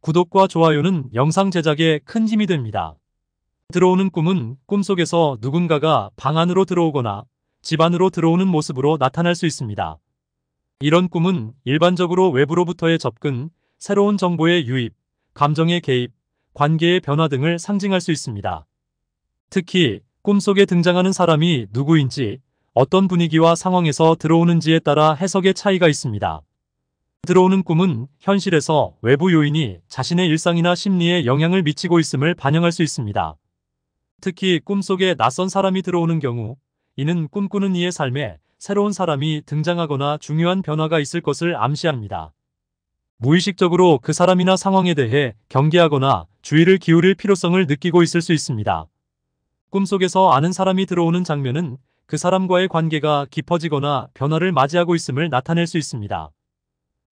구독과 좋아요는 영상 제작에 큰 힘이 됩니다. 들어오는 꿈은 꿈속에서 누군가가 방 안으로 들어오거나 집 안으로 들어오는 모습으로 나타날 수 있습니다. 이런 꿈은 일반적으로 외부로부터의 접근, 새로운 정보의 유입, 감정의 개입, 관계의 변화 등을 상징할 수 있습니다. 특히 꿈속에 등장하는 사람이 누구인지 어떤 분위기와 상황에서 들어오는지에 따라 해석의 차이가 있습니다. 들어오는 꿈은 현실에서 외부 요인이 자신의 일상이나 심리에 영향을 미치고 있음을 반영할 수 있습니다. 특히 꿈속에 낯선 사람이 들어오는 경우 이는 꿈꾸는 이의 삶에 새로운 사람이 등장하거나 중요한 변화가 있을 것을 암시합니다. 무의식적으로 그 사람이나 상황에 대해 경계하거나 주의를 기울일 필요성을 느끼고 있을 수 있습니다. 꿈속에서 아는 사람이 들어오는 장면은 그 사람과의 관계가 깊어지거나 변화를 맞이하고 있음을 나타낼 수 있습니다.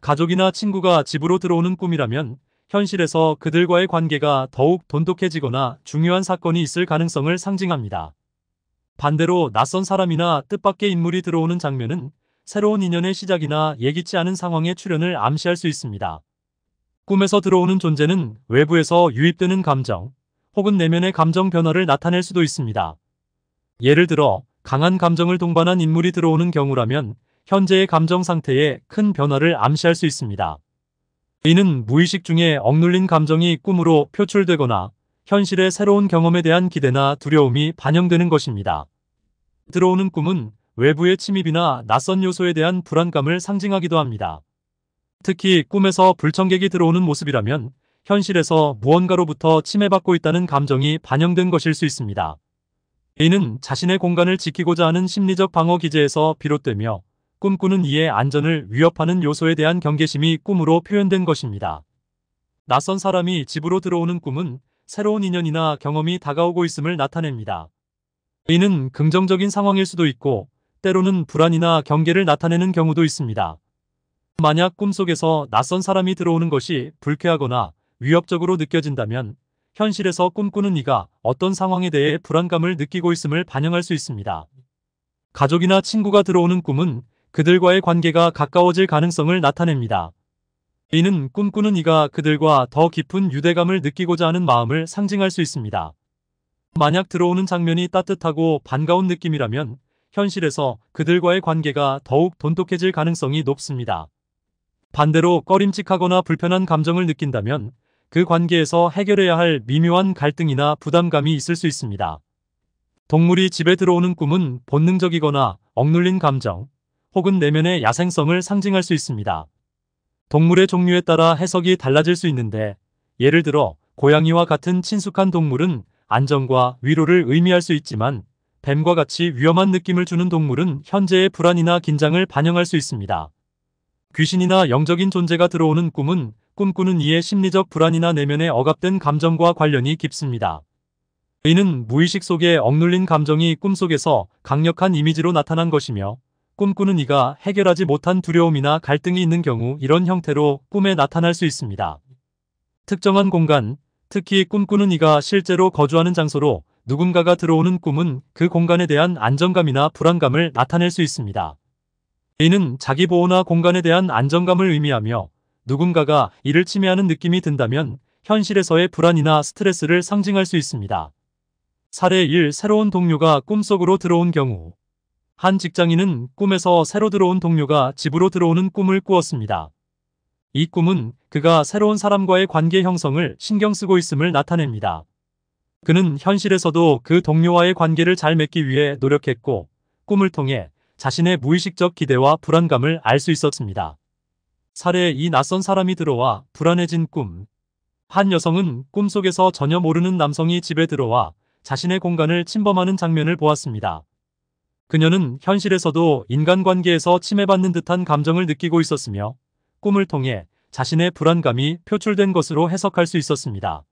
가족이나 친구가 집으로 들어오는 꿈이라면 현실에서 그들과의 관계가 더욱 돈독해지거나 중요한 사건이 있을 가능성을 상징합니다. 반대로 낯선 사람이나 뜻밖의 인물이 들어오는 장면은 새로운 인연의 시작이나 예기치 않은 상황의 출현을 암시할 수 있습니다. 꿈에서 들어오는 존재는 외부에서 유입되는 감정 혹은 내면의 감정 변화를 나타낼 수도 있습니다. 예를 들어 강한 감정을 동반한 인물이 들어오는 경우라면 현재의 감정 상태에 큰 변화를 암시할 수 있습니다. 이는 무의식 중에 억눌린 감정이 꿈으로 표출되거나 현실의 새로운 경험에 대한 기대나 두려움이 반영되는 것입니다. 들어오는 꿈은 외부의 침입이나 낯선 요소에 대한 불안감을 상징하기도 합니다. 특히 꿈에서 불청객이 들어오는 모습이라면 현실에서 무언가로부터 침해받고 있다는 감정이 반영된 것일 수 있습니다. 이는 자신의 공간을 지키고자 하는 심리적 방어 기제에서 비롯되며 꿈꾸는 이의 안전을 위협하는 요소에 대한 경계심이 꿈으로 표현된 것입니다. 낯선 사람이 집으로 들어오는 꿈은 새로운 인연이나 경험이 다가오고 있음을 나타냅니다. 이는 긍정적인 상황일 수도 있고 때로는 불안이나 경계를 나타내는 경우도 있습니다. 만약 꿈속에서 낯선 사람이 들어오는 것이 불쾌하거나 위협적으로 느껴진다면 현실에서 꿈꾸는 이가 어떤 상황에 대해 불안감을 느끼고 있음을 반영할 수 있습니다. 가족이나 친구가 들어오는 꿈은 그들과의 관계가 가까워질 가능성을 나타냅니다. 이는 꿈꾸는 이가 그들과 더 깊은 유대감을 느끼고자 하는 마음을 상징할 수 있습니다. 만약 들어오는 장면이 따뜻하고 반가운 느낌이라면 현실에서 그들과의 관계가 더욱 돈독해질 가능성이 높습니다. 반대로 꺼림칙하거나 불편한 감정을 느낀다면 그 관계에서 해결해야 할 미묘한 갈등이나 부담감이 있을 수 있습니다. 동물이 집에 들어오는 꿈은 본능적이거나 억눌린 감정, 혹은 내면의 야생성을 상징할 수 있습니다. 동물의 종류에 따라 해석이 달라질 수 있는데 예를 들어 고양이와 같은 친숙한 동물은 안정과 위로를 의미할 수 있지만 뱀과 같이 위험한 느낌을 주는 동물은 현재의 불안이나 긴장을 반영할 수 있습니다. 귀신이나 영적인 존재가 들어오는 꿈은 꿈꾸는 이의 심리적 불안이나 내면의 억압된 감정과 관련이 깊습니다. 이는 무의식 속에 억눌린 감정이 꿈속에서 강력한 이미지로 나타난 것이며 꿈꾸는 이가 해결하지 못한 두려움이나 갈등이 있는 경우 이런 형태로 꿈에 나타날 수 있습니다. 특정한 공간, 특히 꿈꾸는 이가 실제로 거주하는 장소로 누군가가 들어오는 꿈은 그 공간에 대한 안정감이나 불안감을 나타낼 수 있습니다. 이는 자기 보호나 공간에 대한 안정감을 의미하며 누군가가 이를 침해하는 느낌이 든다면 현실에서의 불안이나 스트레스를 상징할 수 있습니다. 사례 1. 새로운 동료가 꿈속으로 들어온 경우 한 직장인은 꿈에서 새로 들어온 동료가 집으로 들어오는 꿈을 꾸었습니다. 이 꿈은 그가 새로운 사람과의 관계 형성을 신경 쓰고 있음을 나타냅니다. 그는 현실에서도 그 동료와의 관계를 잘 맺기 위해 노력했고 꿈을 통해 자신의 무의식적 기대와 불안감을 알 수 있었습니다. 사례에 이 낯선 사람이 들어와 불안해진 꿈. 한 여성은 꿈속에서 전혀 모르는 남성이 집에 들어와 자신의 공간을 침범하는 장면을 보았습니다. 그녀는 현실에서도 인간관계에서 침해받는 듯한 감정을 느끼고 있었으며 꿈을 통해 자신의 불안감이 표출된 것으로 해석할 수 있었습니다.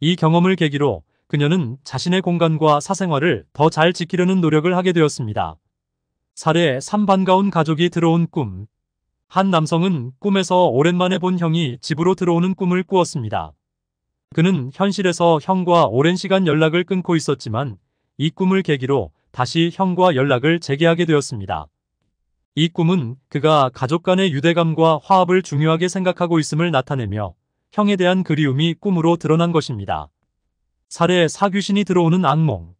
이 경험을 계기로 그녀는 자신의 공간과 사생활을 더 잘 지키려는 노력을 하게 되었습니다. 사례 3반가운 가족이 들어온 꿈. 한 남성은 꿈에서 오랜만에 본 형이 집으로 들어오는 꿈을 꾸었습니다. 그는 현실에서 형과 오랜 시간 연락을 끊고 있었지만 이 꿈을 계기로 다시 형과 연락을 재개하게 되었습니다. 이 꿈은 그가 가족 간의 유대감과 화합을 중요하게 생각하고 있음을 나타내며 형에 대한 그리움이 꿈으로 드러난 것입니다. 살해 사귀신이 들어오는 악몽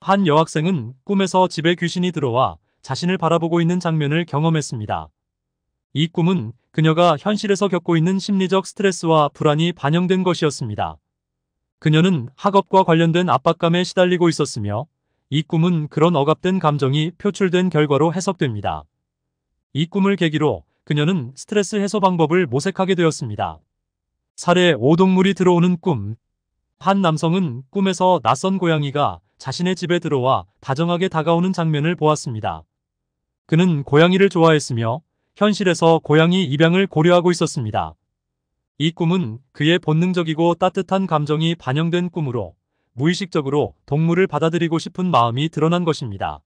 한 여학생은 꿈에서 집에 귀신이 들어와 자신을 바라보고 있는 장면을 경험했습니다. 이 꿈은 그녀가 현실에서 겪고 있는 심리적 스트레스와 불안이 반영된 것이었습니다. 그녀는 학업과 관련된 압박감에 시달리고 있었으며 이 꿈은 그런 억압된 감정이 표출된 결과로 해석됩니다. 이 꿈을 계기로 그녀는 스트레스 해소 방법을 모색하게 되었습니다. 사례 오동물이 들어오는 꿈. 한 남성은 꿈에서 낯선 고양이가 자신의 집에 들어와 다정하게 다가오는 장면을 보았습니다. 그는 고양이를 좋아했으며 현실에서 고양이 입양을 고려하고 있었습니다. 이 꿈은 그의 본능적이고 따뜻한 감정이 반영된 꿈으로 무의식적으로 동물을 받아들이고 싶은 마음이 드러난 것입니다.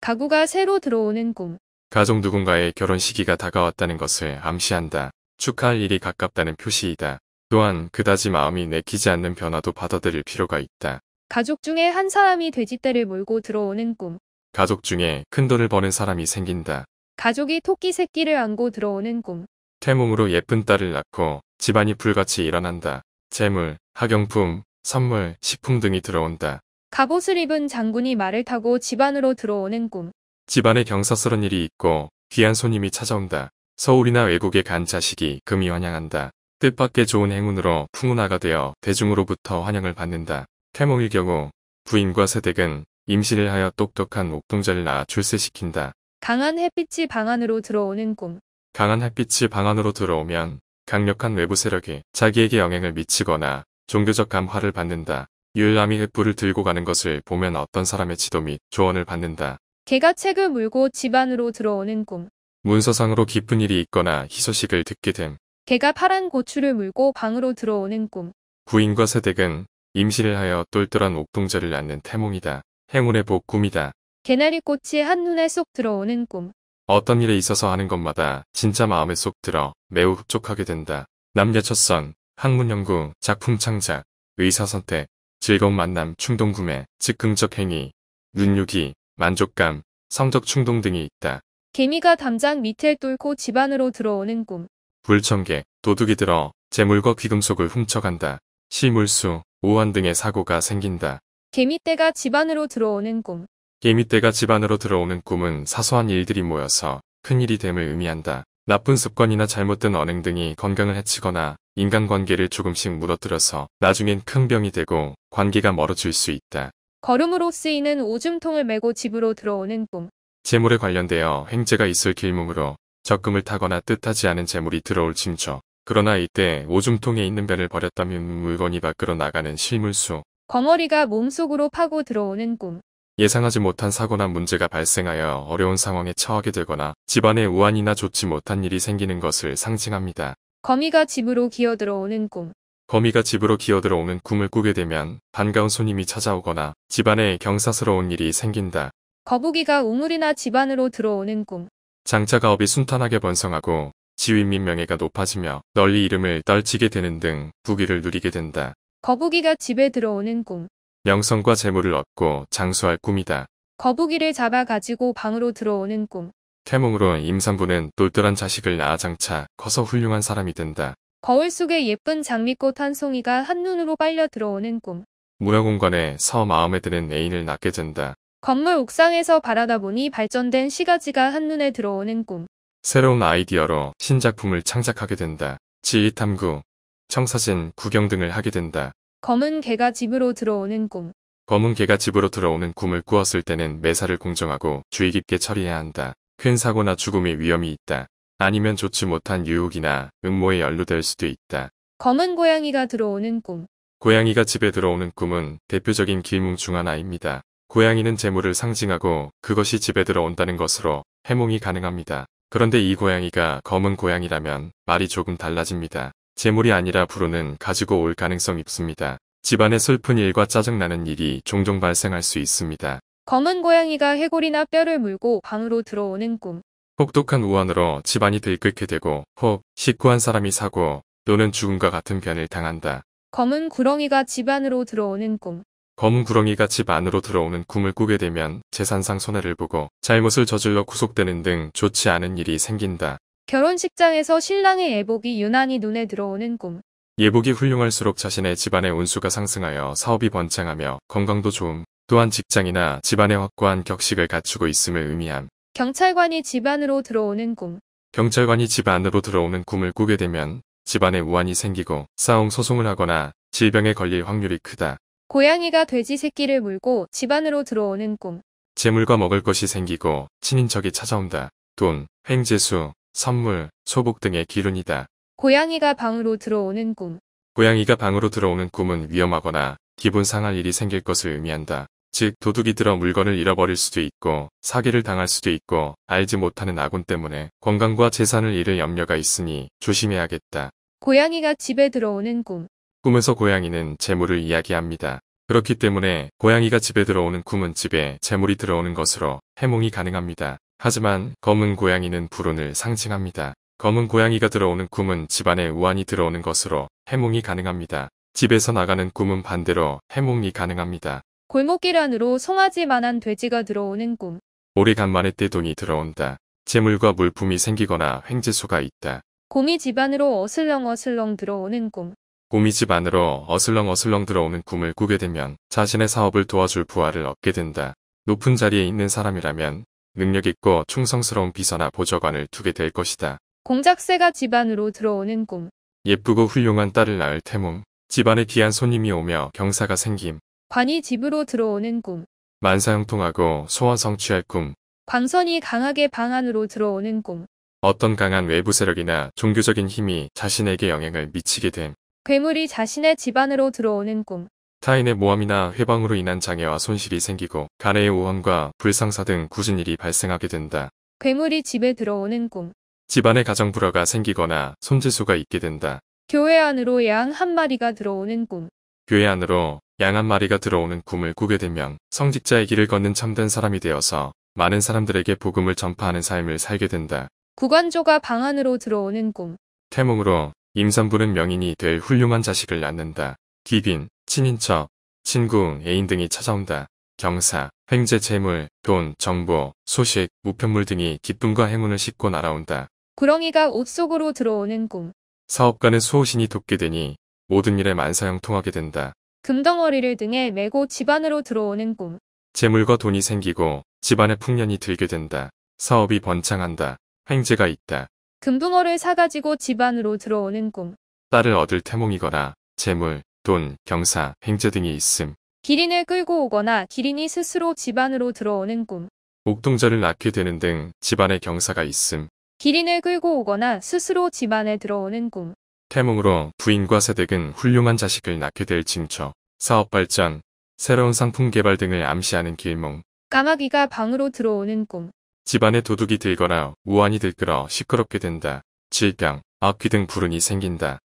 가구가 새로 들어오는 꿈. 가족 누군가의 결혼 시기가 다가왔다는 것을 암시한다. 축하할 일이 가깝다는 표시이다. 또한 그다지 마음이 내키지 않는 변화도 받아들일 필요가 있다. 가족 중에 한 사람이 돼지떼를 몰고 들어오는 꿈. 가족 중에 큰 돈을 버는 사람이 생긴다. 가족이 토끼 새끼를 안고 들어오는 꿈. 태몽으로 예쁜 딸을 낳고 집안이 불같이 일어난다. 재물, 학용품, 선물, 식품 등이 들어온다. 갑옷을 입은 장군이 말을 타고 집 안으로 들어오는 꿈. 집안에 경사스런 일이 있고 귀한 손님이 찾아온다. 서울이나 외국에 간 자식이 금이 환영한다. 뜻밖의 좋은 행운으로 풍운화가 되어 대중으로부터 환영을 받는다. 태몽일 경우 부인과 새댁은 임신을 하여 똑똑한 목동자를 낳아 출세시킨다. 강한 햇빛이 방 안으로 들어오는 꿈. 강한 햇빛이 방 안으로 들어오면 강력한 외부 세력이 자기에게 영향을 미치거나 종교적 감화를 받는다. 유일람이 횃불을 들고 가는 것을 보면 어떤 사람의 지도 및 조언을 받는다. 개가 책을 물고 집 안으로 들어오는 꿈. 문서상으로 기쁜 일이 있거나 희소식을 듣게 됨. 개가 파란 고추를 물고 방으로 들어오는 꿈. 부인과 새댁은 임신을 하여 똘똘한 옥동자를 낳는 태몽이다. 행운의 복 꿈이다. 개나리꽃이 한눈에 쏙 들어오는 꿈. 어떤 일에 있어서 하는 것마다 진짜 마음에 쏙 들어 매우 흡족하게 된다. 남녀 첫선, 학문연구, 작품창작, 의사선택, 즐거운 만남, 충동구매, 즉흥적 행위, 눈요기, 만족감, 성적 충동 등이 있다. 개미가 담장 밑에 뚫고 집 안으로 들어오는 꿈. 불청객, 도둑이 들어 재물과 귀금속을 훔쳐간다. 시물수, 오한 등의 사고가 생긴다. 개미떼가 집 안으로 들어오는 꿈. 개미떼가 집 안으로 들어오는 꿈은 사소한 일들이 모여서 큰일이 됨을 의미한다. 나쁜 습관이나 잘못된 언행 등이 건강을 해치거나 인간관계를 조금씩 무너뜨려서 나중엔 큰 병이 되고 관계가 멀어질 수 있다. 걸음으로 쓰이는 오줌통을 메고 집으로 들어오는 꿈. 재물에 관련되어 행재가 있을 길몸으로 적금을 타거나 뜻하지 않은 재물이 들어올 징조. 그러나 이때 오줌통에 있는 배를 버렸다면 물건이 밖으로 나가는 실물수. 거머리가 몸속으로 파고 들어오는 꿈. 예상하지 못한 사고나 문제가 발생하여 어려운 상황에 처하게 되거나 집안에 우환이나 좋지 못한 일이 생기는 것을 상징합니다. 거미가 집으로 기어들어오는 꿈. 거미가 집으로 기어들어오는 꿈을 꾸게 되면 반가운 손님이 찾아오거나 집안에 경사스러운 일이 생긴다. 거북이가 우물이나 집안으로 들어오는 꿈. 장차 가업이 순탄하게 번성하고 지위 및 명예가 높아지며 널리 이름을 떨치게 되는 등 부귀를 누리게 된다. 거북이가 집에 들어오는 꿈. 명성과 재물을 얻고 장수할 꿈이다. 거북이를 잡아 가지고 방으로 들어오는 꿈. 태몽으로 임산부는 똘똘한 자식을 낳아 장차 커서 훌륭한 사람이 된다. 거울 속에 예쁜 장미꽃 한 송이가 한눈으로 빨려 들어오는 꿈. 무화공간에서 마음에 드는 애인을 낳게 된다. 건물 옥상에서 바라다보니 발전된 시가지가 한눈에 들어오는 꿈. 새로운 아이디어로 신작품을 창작하게 된다. 지휘탐구, 청사진, 구경 등을 하게 된다. 검은 개가 집으로 들어오는 꿈. 검은 개가 집으로 들어오는 꿈을 꾸었을 때는 매사를 공정하고 주의 깊게 처리해야 한다. 큰 사고나 죽음의 위험이 있다. 아니면 좋지 못한 유혹이나 음모에 연루될 수도 있다. 검은 고양이가 들어오는 꿈. 고양이가 집에 들어오는 꿈은 대표적인 길몽 중 하나입니다. 고양이는 재물을 상징하고 그것이 집에 들어온다는 것으로 해몽이 가능합니다. 그런데 이 고양이가 검은 고양이라면 말이 조금 달라집니다. 재물이 아니라 불운는 가지고 올 가능성이 있습니다. 집안에 슬픈 일과 짜증나는 일이 종종 발생할 수 있습니다. 검은 고양이가 해골이나 뼈를 물고 방으로 들어오는 꿈. 혹독한 우환으로 집안이 들끓게 되고 혹 식구한 사람이 사고 또는 죽음과 같은 변을 당한다. 검은 구렁이가 집 안으로 들어오는 꿈. 검은 구렁이가 집 안으로 들어오는 꿈을 꾸게 되면 재산상 손해를 보고 잘못을 저질러 구속되는 등 좋지 않은 일이 생긴다. 결혼식장에서 신랑의 예복이 유난히 눈에 들어오는 꿈. 예복이 훌륭할수록 자신의 집안의 운수가 상승하여 사업이 번창하며 건강도 좋음 또한 직장이나 집안에 확고한 격식을 갖추고 있음을 의미함. 경찰관이 집안으로 들어오는 꿈. 경찰관이 집안으로 들어오는 꿈을 꾸게 되면 집안에 우환이 생기고 싸움 소송을 하거나 질병에 걸릴 확률이 크다. 고양이가 돼지 새끼를 물고 집안으로 들어오는 꿈. 재물과 먹을 것이 생기고 친인척이 찾아온다. 돈, 횡재수, 선물, 소복 등의 기운이다 고양이가 방으로 들어오는 꿈. 고양이가 방으로 들어오는 꿈은 위험하거나 기분 상할 일이 생길 것을 의미한다. 즉 도둑이 들어 물건을 잃어버릴 수도 있고 사기를 당할 수도 있고 알지 못하는 아군 때문에 건강과 재산을 잃을 염려가 있으니 조심해야겠다. 고양이가 집에 들어오는 꿈 꿈에서 고양이는 재물을 이야기합니다. 그렇기 때문에 고양이가 집에 들어오는 꿈은 집에 재물이 들어오는 것으로 해몽이 가능합니다. 하지만 검은 고양이는 불운을 상징합니다. 검은 고양이가 들어오는 꿈은 집안에 우환이 들어오는 것으로 해몽이 가능합니다. 집에서 나가는 꿈은 반대로 해몽이 가능합니다. 골목길 안으로 송아지만한 돼지가 들어오는 꿈. 오래간만에 떼돈이 들어온다. 재물과 물품이 생기거나 횡재수가 있다. 곰이 집 안으로 어슬렁어슬렁 들어오는 꿈. 곰이 집 안으로 어슬렁어슬렁 들어오는 꿈을 꾸게 되면 자신의 사업을 도와줄 부하를 얻게 된다. 높은 자리에 있는 사람이라면 능력있고 충성스러운 비서나 보좌관을 두게 될 것이다. 공작새가 집안으로 들어오는 꿈. 예쁘고 훌륭한 딸을 낳을 태몽. 집안에 귀한 손님이 오며 경사가 생김. 관이 집으로 들어오는 꿈. 만사형통하고 소원 성취할 꿈. 광선이 강하게 방 안으로 들어오는 꿈. 어떤 강한 외부 세력이나 종교적인 힘이 자신에게 영향을 미치게 된. 괴물이 자신의 집안으로 들어오는 꿈. 타인의 모함이나 회방으로 인한 장애와 손실이 생기고 가래의 오함과 불상사 등 굳은 일이 발생하게 된다. 괴물이 집에 들어오는 꿈. 집안의 가정 불화가 생기거나 손재수가 있게 된다. 교회 안으로 양 한 마리가 들어오는 꿈. 교회 안으로 양한 마리가 들어오는 꿈을 꾸게 되면 성직자의 길을 걷는 참된 사람이 되어서 많은 사람들에게 복음을 전파하는 삶을 살게 된다. 구관조가 방 안으로 들어오는 꿈. 태몽으로 임산부는 명인이 될 훌륭한 자식을 낳는다. 귀빈, 친인척, 친구, 애인 등이 찾아온다. 경사, 횡재 재물, 돈, 정보, 소식, 우편물 등이 기쁨과 행운을 싣고 날아온다. 구렁이가 옷 속으로 들어오는 꿈. 사업가는 수호신이 돕게 되니 모든 일에 만사형통하게 된다. 금덩어리를 등에 메고 집안으로 들어오는 꿈. 재물과 돈이 생기고 집안에 풍년이 들게 된다. 사업이 번창한다. 횡재가 있다. 금붕어를 사가지고 집안으로 들어오는 꿈. 딸을 얻을 태몽이거나 재물, 돈, 경사, 횡재 등이 있음. 기린을 끌고 오거나 기린이 스스로 집안으로 들어오는 꿈. 옥동자를 낳게 되는 등 집안에 경사가 있음. 기린을 끌고 오거나 스스로 집안에 들어오는 꿈. 태몽으로 부인과 새댁은 훌륭한 자식을 낳게 될 징처, 사업 발전, 새로운 상품 개발 등을 암시하는 길몽. 까마귀가 방으로 들어오는 꿈. 집안에 도둑이 들거나 우환이 들끓어 시끄럽게 된다. 질병, 악귀 등 불운이 생긴다.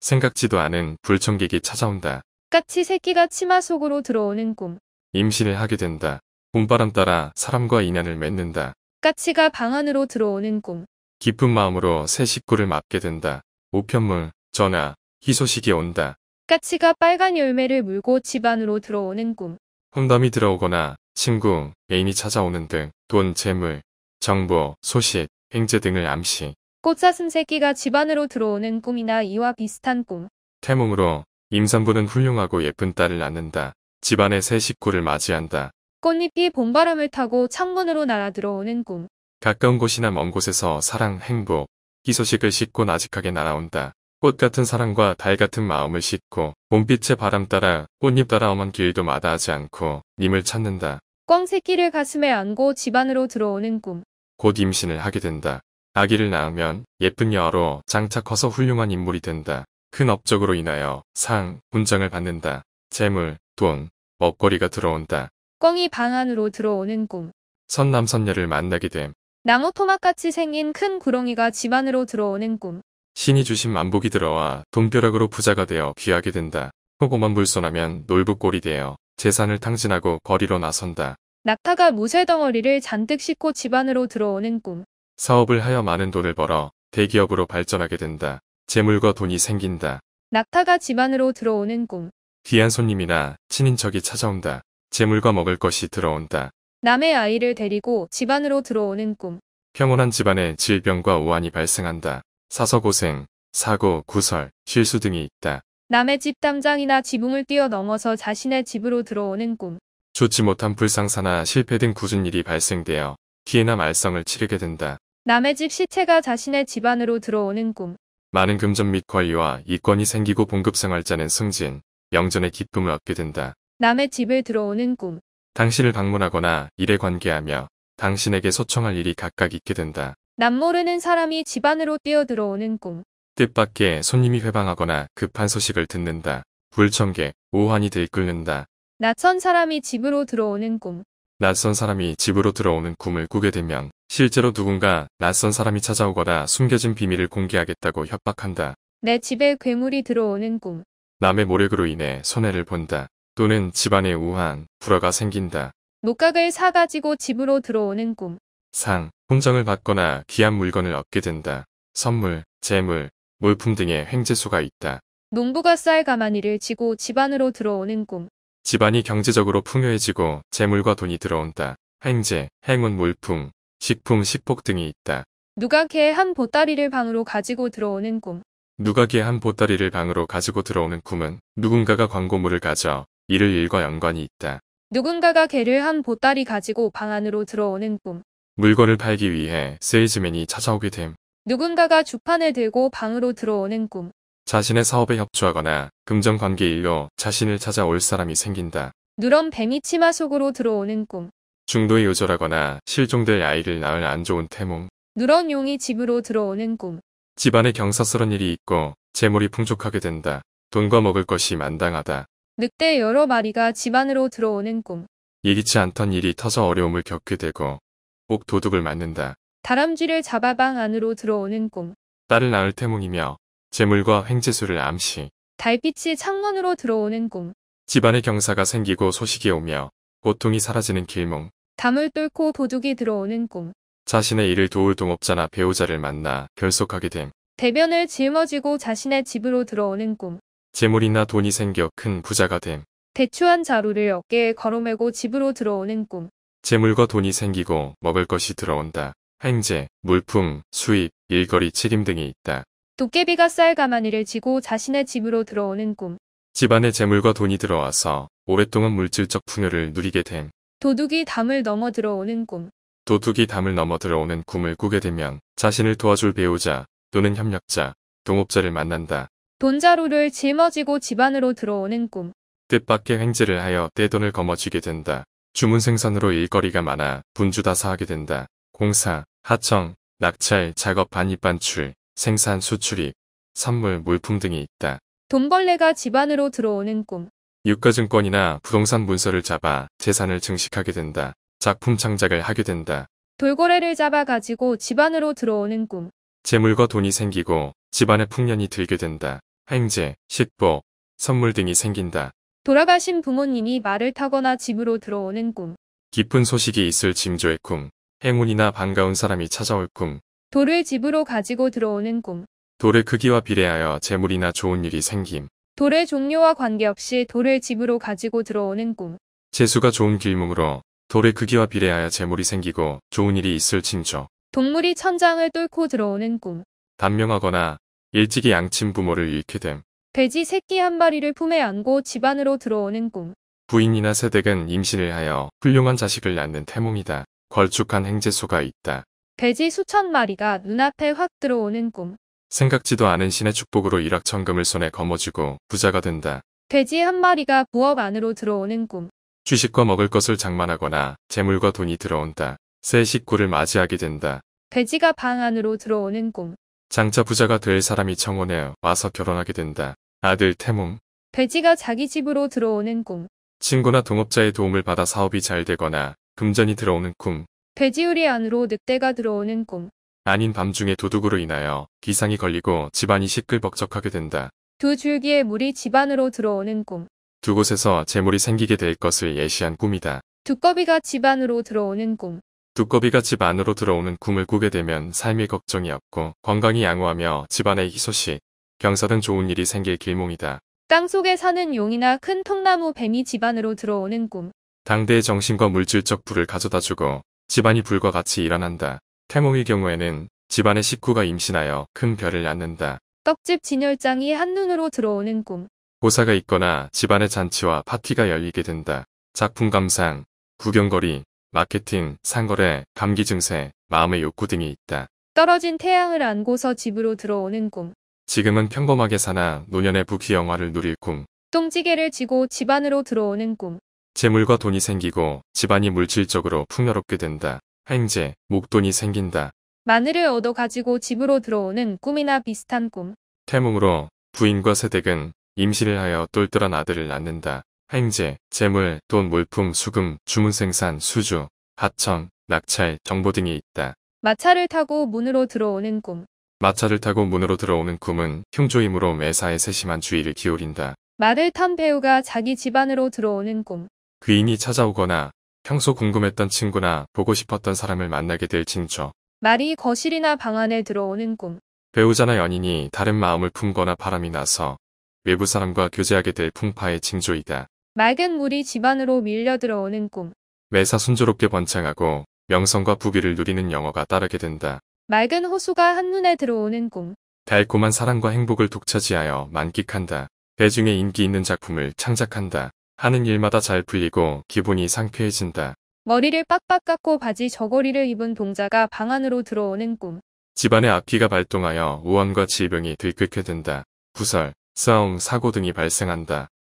생각지도 않은 불청객이 찾아온다. 까치 새끼가 치마 속으로 들어오는 꿈. 임신을 하게 된다. 봄바람 따라 사람과 인연을 맺는다. 까치가 방 안으로 들어오는 꿈. 깊은 마음으로 새 식구를 맡게 된다. 우편물, 전화, 희소식이 온다. 까치가 빨간 열매를 물고 집 안으로 들어오는 꿈. 혼담이 들어오거나 친구, 애인이 찾아오는 등 돈, 재물, 정보, 소식, 행재 등을 암시. 꽃사슴 새끼가 집 안으로 들어오는 꿈이나 이와 비슷한 꿈. 태몽으로 임산부는 훌륭하고 예쁜 딸을 낳는다. 집안의 새 식구를 맞이한다. 꽃잎이 봄바람을 타고 창문으로 날아 들어오는 꿈. 가까운 곳이나 먼 곳에서 사랑, 행복, 이소식을 싣고 나직하게 날아온다. 꽃 같은 사랑과 달 같은 마음을 싣고 봄빛의 바람 따라 꽃잎 따라 엄한 길도 마다하지 않고 님을 찾는다. 꽝 새끼를 가슴에 안고 집안으로 들어오는 꿈. 곧 임신을 하게 된다. 아기를 낳으면 예쁜 여아로 장차 커서 훌륭한 인물이 된다. 큰 업적으로 인하여 상, 훈장을 받는다. 재물, 돈, 먹거리가 들어온다. 꿩이방 안으로 들어오는 꿈. 선남선녀를 만나게 됨. 나무 토막같이 생긴 큰 구렁이가 집 안으로 들어오는 꿈. 신이 주신 만복이 들어와 돈벼락으로 부자가 되어 귀하게 된다. 호고만 불손하면 놀부꼴이 되어 재산을 탕진하고 거리로 나선다. 낙타가 무쇠 덩어리를 잔뜩 싣고 집 안으로 들어오는 꿈. 사업을 하여 많은 돈을 벌어 대기업으로 발전하게 된다. 재물과 돈이 생긴다. 낙타가 집 안으로 들어오는 꿈. 귀한 손님이나 친인척이 찾아온다. 재물과 먹을 것이 들어온다. 남의 아이를 데리고 집안으로 들어오는 꿈. 평온한 집안에 질병과 오한이 발생한다. 사서고생, 사고, 구설, 실수 등이 있다. 남의 집 담장이나 지붕을 뛰어넘어서 자신의 집으로 들어오는 꿈. 좋지 못한 불상사나 실패 등 굳은 일이 발생되어 기회나 말썽을 치르게 된다. 남의 집 시체가 자신의 집안으로 들어오는 꿈. 많은 금전 및 권리와 이권이 생기고 봉급생활자는 승진, 영전의 기쁨을 얻게 된다. 남의 집을 들어오는 꿈. 당신을 방문하거나 일에 관계하며 당신에게 소청할 일이 각각 있게 된다. 남모르는 사람이 집안으로 뛰어들어오는 꿈. 뜻밖의 손님이 회방하거나 급한 소식을 듣는다. 불청객, 오한이 들끓는다. 낯선 사람이 집으로 들어오는 꿈. 낯선 사람이 집으로 들어오는 꿈을 꾸게 되면 실제로 누군가 낯선 사람이 찾아오거나 숨겨진 비밀을 공개하겠다고 협박한다. 내 집에 괴물이 들어오는 꿈. 남의 모력으로 인해 손해를 본다. 또는 집안에 우한, 불화가 생긴다. 목각을 사가지고 집으로 들어오는 꿈. 상, 혼정을 받거나 귀한 물건을 얻게 된다. 선물, 재물, 물품 등의 횡재수가 있다. 농부가 쌀 가마니를 지고 집안으로 들어오는 꿈. 집안이 경제적으로 풍요해지고 재물과 돈이 들어온다. 횡재, 행운 물품, 식품, 식복 등이 있다. 누각의 한 보따리를 방으로 가지고 들어오는 꿈. 누각의 한 보따리를 방으로 가지고 들어오는 꿈은 누군가가 광고물을 가져 이를 일과 연관이 있다. 누군가가 개를 한 보따리 가지고 방 안으로 들어오는 꿈. 물건을 팔기 위해 세일즈맨이 찾아오게 됨. 누군가가 주판을 들고 방으로 들어오는 꿈. 자신의 사업에 협조하거나 금전관계일로 자신을 찾아올 사람이 생긴다. 누런 뱀이 치마 속으로 들어오는 꿈. 중도에 요절하거나 실종될 아이를 낳을 안 좋은 태몽. 누런 용이 집으로 들어오는 꿈. 집안에 경사스런 일이 있고 재물이 풍족하게 된다. 돈과 먹을 것이 만당하다. 늑대 여러 마리가 집 안으로 들어오는 꿈. 예기치 않던 일이 터서 어려움을 겪게 되고 꼭 도둑을 맞는다. 다람쥐를 잡아 방 안으로 들어오는 꿈. 딸을 낳을 태몽이며 재물과 횡재수를 암시. 달빛이 창문으로 들어오는 꿈. 집안의 경사가 생기고 소식이 오며 고통이 사라지는 길몽. 담을 뚫고 도둑이 들어오는 꿈. 자신의 일을 도울 동업자나 배우자를 만나 결속하게 됨. 대변을 짊어지고 자신의 집으로 들어오는 꿈. 재물이나 돈이 생겨 큰 부자가 됨. 대추한 자루를 어깨에 걸어매고 집으로 들어오는 꿈. 재물과 돈이 생기고 먹을 것이 들어온다. 행제, 물품, 수입, 일거리 책임 등이 있다. 도깨비가 쌀 가마니를 지고 자신의 집으로 들어오는 꿈. 집안에 재물과 돈이 들어와서 오랫동안 물질적 풍요를 누리게 됨. 도둑이 담을 넘어 들어오는 꿈. 도둑이 담을 넘어 들어오는 꿈을 꾸게 되면 자신을 도와줄 배우자 또는 협력자, 동업자를 만난다. 돈자루를 짊어지고 집안으로 들어오는 꿈. 뜻밖의 횡재를 하여 떼 돈을 거머쥐게 된다. 주문 생산으로 일거리가 많아 분주다사 하게 된다. 공사, 하청, 낙찰, 작업 반입 반출, 생산 수출입, 선물 물품 등이 있다. 돈벌레가 집안으로 들어오는 꿈. 유가증권이나 부동산 문서를 잡아 재산을 증식하게 된다. 작품 창작을 하게 된다. 돌고래를 잡아 가지고 집안으로 들어오는 꿈. 재물과 돈이 생기고 집안에 풍년이 들게 된다. 행제, 식보, 선물 등이 생긴다. 돌아가신 부모님이 말을 타거나 집으로 들어오는 꿈. 깊은 소식이 있을 징조의 꿈. 행운이나 반가운 사람이 찾아올 꿈. 돌을 집으로 가지고 들어오는 꿈. 돌의 크기와 비례하여 재물이나 좋은 일이 생김. 돌의 종류와 관계없이 돌을 집으로 가지고 들어오는 꿈. 재수가 좋은 길몸으로 돌의 크기와 비례하여 재물이 생기고 좋은 일이 있을 징조. 동물이 천장을 뚫고 들어오는 꿈. 단명하거나 일찍이 양친 부모를 잃게 됨. 돼지 새끼 한 마리를 품에 안고 집안으로 들어오는 꿈. 부인이나 새댁은 임신을 하여 훌륭한 자식을 낳는 태몽이다. 걸쭉한 행제소가 있다. 돼지 수천 마리가 눈앞에 확 들어오는 꿈. 생각지도 않은 신의 축복으로 일확천금을 손에 거머쥐고 부자가 된다. 돼지 한 마리가 부엌 안으로 들어오는 꿈. 주식과 먹을 것을 장만하거나 재물과 돈이 들어온다. 새 식구를 맞이하게 된다. 돼지가 방 안으로 들어오는 꿈. 장차 부자가 될 사람이 청혼해 와서 결혼하게 된다. 아들 태몽. 돼지가 자기 집으로 들어오는 꿈. 친구나 동업자의 도움을 받아 사업이 잘 되거나 금전이 들어오는 꿈. 돼지우리 안으로 늑대가 들어오는 꿈. 아닌 밤중에 도둑으로 인하여 기상이 걸리고 집안이 시끌벅적하게 된다. 두 줄기의 물이 집안으로 들어오는 꿈. 두 곳에서 재물이 생기게 될 것을 예시한 꿈이다. 두꺼비가 집안으로 들어오는 꿈. 두꺼비가 집 안으로 들어오는 꿈을 꾸게 되면 삶이 걱정이 없고 건강이 양호하며 집안의 희소식, 병사 등 좋은 일이 생길 길몽이다. 땅속에 사는 용이나 큰 통나무 뱀이 집안으로 들어오는 꿈. 당대의 정신과 물질적 부를 가져다주고 집안이 불과 같이 일어난다. 태몽의 경우에는 집안의 식구가 임신하여 큰 별을 낳는다. 떡집 진열장이 한눈으로 들어오는 꿈. 고사가 있거나 집안의 잔치와 파티가 열리게 된다. 작품 감상, 구경거리, 마케팅, 상거래, 감기 증세, 마음의 욕구 등이 있다. 떨어진 태양을 안고서 집으로 들어오는 꿈. 지금은 평범하게 사나 노년의 부귀영화를 누릴 꿈. 똥지개를쥐고 집안으로 들어오는 꿈. 재물과 돈이 생기고 집안이 물질적으로 풍요롭게 된다. 횡재, 목돈이 생긴다. 마늘을 얻어 가지고 집으로 들어오는 꿈이나 비슷한 꿈. 태몽으로 부인과 새댁은 임신을 하여 똘똘한 아들을 낳는다. 행제, 재물, 돈, 물품, 수금, 주문 생산, 수주, 하청, 낙찰, 정보 등이 있다. 마차를 타고 문으로 들어오는 꿈. 마차를 타고 문으로 들어오는 꿈은 흉조이므로 매사에 세심한 주의를 기울인다. 말을 탄 배우가 자기 집 안으로 들어오는 꿈. 귀인이 찾아오거나 평소 궁금했던 친구나 보고 싶었던 사람을 만나게 될 징조. 말이 거실이나 방 안에 들어오는 꿈. 배우자나 연인이 다른 마음을 품거나 바람이 나서 외부 사람과 교제하게 될 풍파의 징조이다. 맑은 물이 집안으로 밀려 들어오는 꿈. 매사 순조롭게 번창하고 명성과 부귀를 누리는 영어가 따르게 된다. 맑은 호수가 한눈에 들어오는 꿈. 달콤한 사랑과 행복을 독차지하여 만끽한다. 대중의 인기 있는 작품을 창작한다. 하는 일마다 잘 풀리고 기분이 상쾌해진다. 머리를 빡빡 깎고 바지 저고리를 입은 동자가 방 안으로 들어오는 꿈. 집안의 악기가 발동하여 우원과 질병이 들끓게 된다. 구설, 싸움, 사고 등이 발생한다.